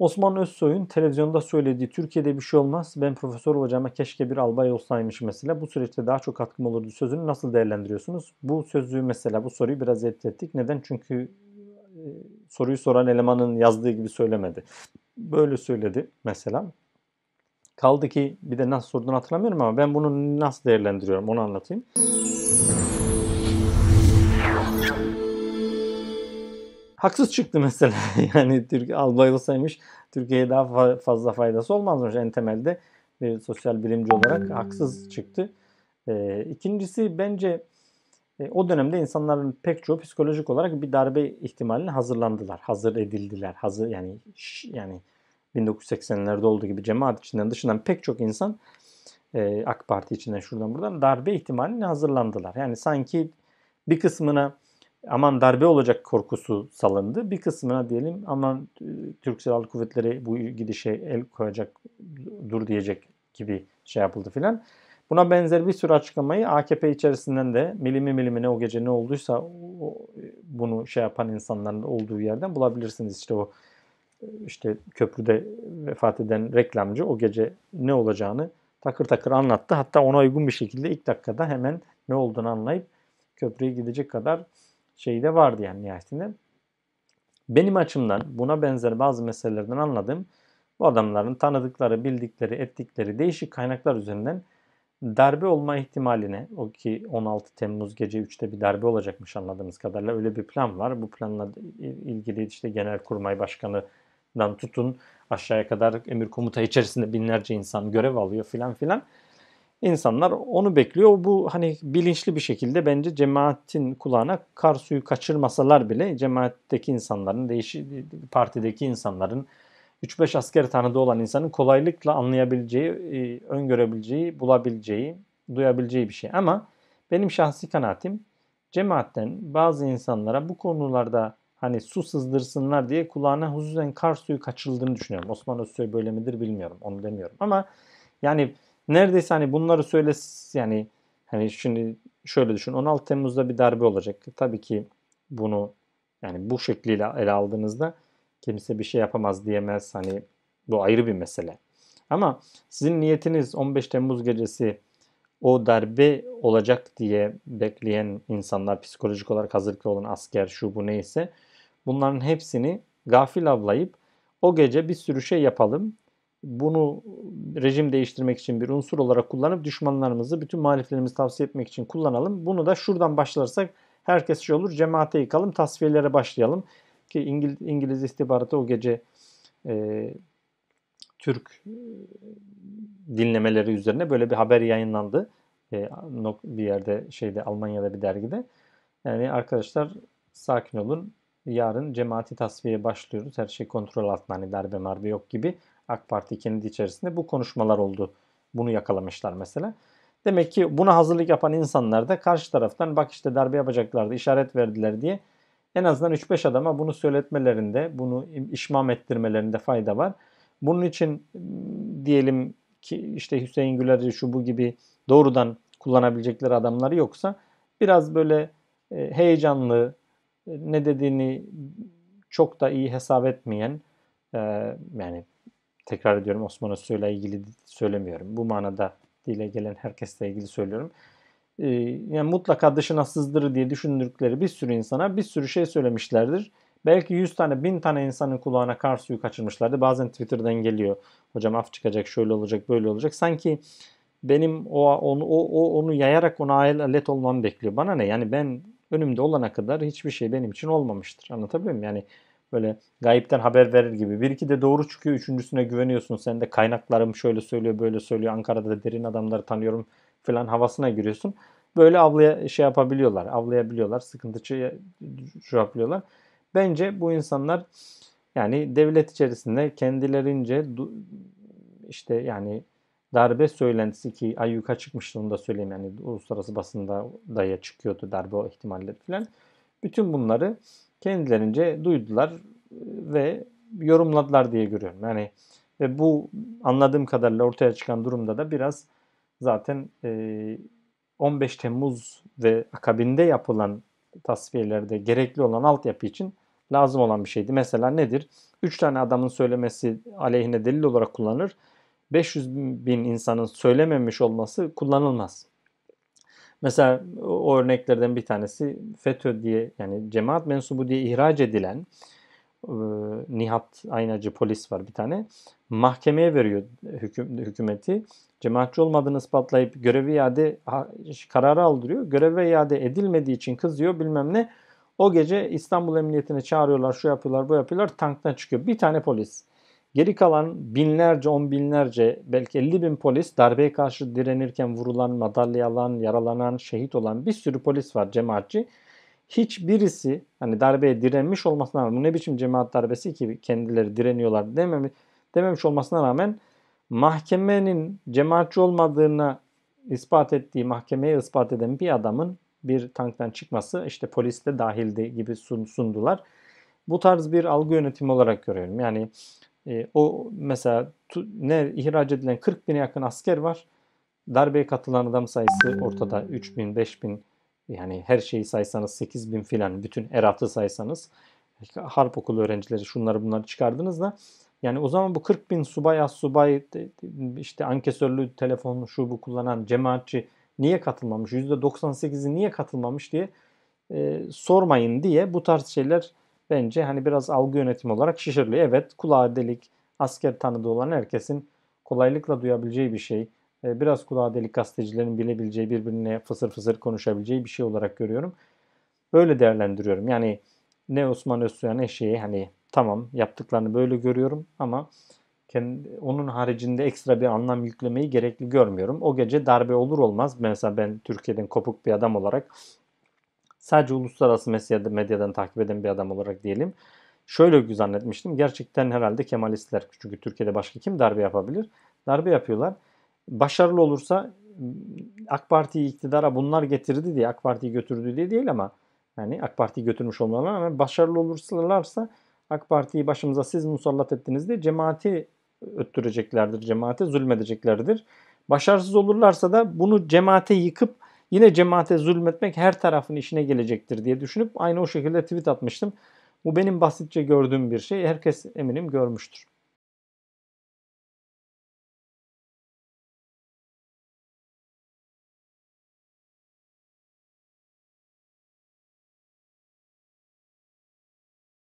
Osman Özsoy'un televizyonda söylediği Türkiye'de bir şey olmaz ben profesör olacağıma keşke bir albay olsaymış mesela bu süreçte daha çok katkım olurdu sözünü nasıl değerlendiriyorsunuz? Bu sözü mesela bu soruyu biraz ettik. Neden? Çünkü e, soruyu soran elemanın yazdığı gibi söylemedi. Böyle söyledi mesela. Kaldı ki bir de nasıl sorduğunu hatırlamıyorum ama ben bunu nasıl değerlendiriyorum onu anlatayım. haksız çıktı mesela. yani Türkiye saymış Türkiye'ye daha fa- fazla faydası olmazmış en temelde bir sosyal bilimci olarak haksız çıktı. E, ikincisi bence e, o dönemde insanların pek çoğu psikolojik olarak bir darbe ihtimaline hazırlandılar, hazır edildiler. Hazır yani şş, yani 1980'lerde olduğu gibi cemaat içinden dışından pek çok insan e, AK Parti içinden şuradan buradan darbe ihtimaline hazırlandılar. Yani sanki bir kısmına aman darbe olacak korkusu salındı. Bir kısmına diyelim aman e, Türk Silahlı Kuvvetleri bu gidişe el koyacak, dur diyecek gibi şey yapıldı filan. Buna benzer bir sürü açıklamayı AKP içerisinden de milimi milimine o gece ne olduysa e, bunu şey yapan insanların olduğu yerden bulabilirsiniz. İşte o e, işte köprüde vefat eden reklamcı o gece ne olacağını takır takır anlattı. Hatta ona uygun bir şekilde ilk dakikada hemen ne olduğunu anlayıp köprüye gidecek kadar şeyi de vardı yani nihayetinde. Benim açımdan buna benzer bazı meselelerden anladığım bu adamların tanıdıkları, bildikleri, ettikleri değişik kaynaklar üzerinden darbe olma ihtimaline o ki 16 Temmuz gece 3'te bir darbe olacakmış anladığımız kadarıyla öyle bir plan var. Bu planla ilgili işte genel kurmay Başkanı'dan tutun aşağıya kadar emir komuta içerisinde binlerce insan görev alıyor filan filan. İnsanlar onu bekliyor. Bu hani bilinçli bir şekilde bence cemaatin kulağına kar suyu kaçırmasalar bile cemaatteki insanların, değişik partideki insanların 3-5 asker tanıdığı olan insanın kolaylıkla anlayabileceği, e, öngörebileceği, bulabileceği, duyabileceği bir şey. Ama benim şahsi kanaatim cemaatten bazı insanlara bu konularda hani su sızdırsınlar diye kulağına hususen kar suyu kaçırıldığını düşünüyorum. Osman Özsoy böyle midir bilmiyorum onu demiyorum ama yani neredeyse hani bunları söyle yani hani şimdi şöyle düşün 16 Temmuz'da bir darbe olacak. Tabii ki bunu yani bu şekliyle ele aldığınızda kimse bir şey yapamaz diyemez. Hani bu ayrı bir mesele. Ama sizin niyetiniz 15 Temmuz gecesi o darbe olacak diye bekleyen insanlar, psikolojik olarak hazırlıklı olan asker, şu bu neyse bunların hepsini gafil avlayıp o gece bir sürü şey yapalım bunu rejim değiştirmek için bir unsur olarak kullanıp düşmanlarımızı bütün muhaliflerimizi tavsiye etmek için kullanalım. Bunu da şuradan başlarsak herkes şey olur cemaate yıkalım tasfiyelere başlayalım. Ki İngiliz, İngiliz istihbaratı o gece e, Türk e, dinlemeleri üzerine böyle bir haber yayınlandı. E, bir yerde şeyde Almanya'da bir dergide. Yani arkadaşlar sakin olun. Yarın cemaati tasfiye başlıyoruz. Her şey kontrol altında. Hani darbe marbe yok gibi AK Parti kendi içerisinde bu konuşmalar oldu. Bunu yakalamışlar mesela. Demek ki buna hazırlık yapan insanlar da karşı taraftan bak işte darbe yapacaklardı işaret verdiler diye en azından 3-5 adama bunu söyletmelerinde, bunu işmam ettirmelerinde fayda var. Bunun için ıı, diyelim ki işte Hüseyin Güler'i şu bu gibi doğrudan kullanabilecekleri adamları yoksa biraz böyle e, heyecanlı, e, ne dediğini çok da iyi hesap etmeyen e, yani tekrar ediyorum Osman Özsoy'la ilgili söylemiyorum. Bu manada dile gelen herkesle ilgili söylüyorum. Ee, yani mutlaka dışına sızdırır diye düşündükleri bir sürü insana bir sürü şey söylemişlerdir. Belki 100 tane 1000 tane insanın kulağına kar suyu kaçırmışlardı. Bazen Twitter'dan geliyor. Hocam af çıkacak şöyle olacak böyle olacak. Sanki benim o onu o, o onu yayarak ona alet olmamı bekliyor. Bana ne? Yani ben önümde olana kadar hiçbir şey benim için olmamıştır. Anlatabiliyor muyum? Yani böyle gayipten haber verir gibi. Bir iki de doğru çıkıyor. Üçüncüsüne güveniyorsun. Sen de kaynaklarım şöyle söylüyor böyle söylüyor. Ankara'da da derin adamları tanıyorum falan havasına giriyorsun. Böyle avlaya şey yapabiliyorlar. Avlayabiliyorlar. Sıkıntı şey Bence bu insanlar yani devlet içerisinde kendilerince işte yani darbe söylentisi ki ayyuka çıkmıştı onu da söyleyeyim yani uluslararası basında daya çıkıyordu darbe ihtimalleri filan. Bütün bunları kendilerince duydular e, ve yorumladılar diye görüyorum. Yani ve bu anladığım kadarıyla ortaya çıkan durumda da biraz zaten 15 e, Temmuz ve akabinde yapılan tasfiyelerde gerekli olan altyapı için lazım olan bir şeydi. Mesela nedir? 3 tane adamın söylemesi aleyhine delil olarak kullanır. 500 bin insanın söylememiş olması kullanılmaz. Mesela o örneklerden bir tanesi FETÖ diye yani cemaat mensubu diye ihraç edilen e, Nihat Aynacı polis var bir tane. Mahkemeye veriyor hüküm, hükümeti. Cemaatçi olmadığını ispatlayıp görevi iade kararı aldırıyor. Göreve iade edilmediği için kızıyor bilmem ne. O gece İstanbul Emniyetine çağırıyorlar, şu yapıyorlar, bu yapıyorlar. Tanktan çıkıyor. Bir tane polis. Geri kalan binlerce, on binlerce, belki 50 bin polis darbeye karşı direnirken vurulan, madalyalan, yaralanan, şehit olan bir sürü polis var cemaatçi. Hiçbirisi hani darbeye direnmiş olmasına rağmen bu ne biçim cemaat darbesi ki kendileri direniyorlar dememiş, dememiş olmasına rağmen mahkemenin cemaatçi olmadığına ispat ettiği, mahkemeye ispat eden bir adamın bir tanktan çıkması işte polis de dahildi gibi sundular. Bu tarz bir algı yönetimi olarak görüyorum. Yani e, o mesela tu, ne ihraç edilen 40 bine yakın asker var. Darbeye katılan adam sayısı ortada 3 bin, 5 bin yani her şeyi saysanız 8 bin filan bütün eratı saysanız harp okulu öğrencileri şunları bunları çıkardınız da yani o zaman bu 40 bin subay as subay işte ankesörlü telefon şu bu kullanan cemaatçi niye katılmamış %98'i niye katılmamış diye e, sormayın diye bu tarz şeyler bence hani biraz algı yönetimi olarak şişirli. Evet kulağa delik asker tanıdığı olan herkesin kolaylıkla duyabileceği bir şey. Ee, biraz kulağa delik gazetecilerin bilebileceği birbirine fısır fısır konuşabileceği bir şey olarak görüyorum. Böyle değerlendiriyorum. Yani ne Osman ne şeyi hani tamam yaptıklarını böyle görüyorum ama kendi, onun haricinde ekstra bir anlam yüklemeyi gerekli görmüyorum. O gece darbe olur olmaz mesela ben Türkiye'den kopuk bir adam olarak sadece uluslararası medyadan takip eden bir adam olarak diyelim. Şöyle zannetmiştim. Gerçekten herhalde Kemalistler çünkü Türkiye'de başka kim darbe yapabilir? Darbe yapıyorlar. Başarılı olursa hmm, AK Parti iktidara bunlar getirdi diye AK Parti'yi götürdü diye değil ama yani AK Parti'yi götürmüş olmalarına ama başarılı olursalarsa AK Parti'yi başımıza siz musallat ettiniz diye cemaati öttüreceklerdir. Cemaate zulmedeceklerdir. Başarısız olurlarsa da bunu cemaate yıkıp Yine cemaate zulmetmek her tarafın işine gelecektir diye düşünüp aynı o şekilde tweet atmıştım. Bu benim basitçe gördüğüm bir şey. Herkes eminim görmüştür.